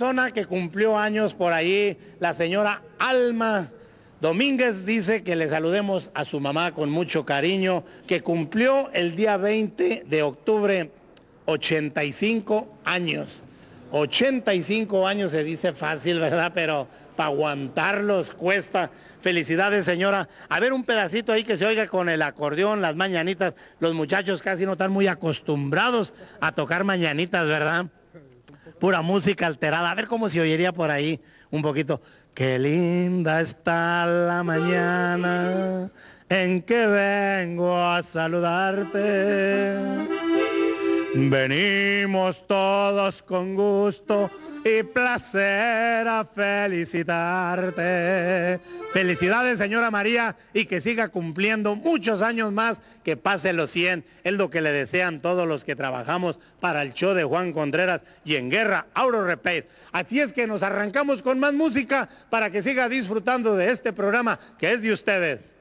persona que cumplió años por ahí, la señora Alma Domínguez, dice que le saludemos a su mamá con mucho cariño, que cumplió el día 20 de octubre 85 años. 85 años se dice fácil, ¿verdad? Pero para aguantarlos cuesta. Felicidades, señora. A ver un pedacito ahí que se oiga con el acordeón, las mañanitas. Los muchachos casi no están muy acostumbrados a tocar mañanitas, ¿verdad? pura música alterada. A ver cómo se oyería por ahí un poquito. Qué linda está la mañana en que vengo a saludarte. Venimos todos con gusto y placer a felicitarte Felicidades, señora María, y que siga cumpliendo muchos años más, que pase los 100. Es lo que le desean todos los que trabajamos para el show de Juan Contreras y en guerra, Auro Repair. Así es que nos arrancamos con más música para que siga disfrutando de este programa que es de ustedes.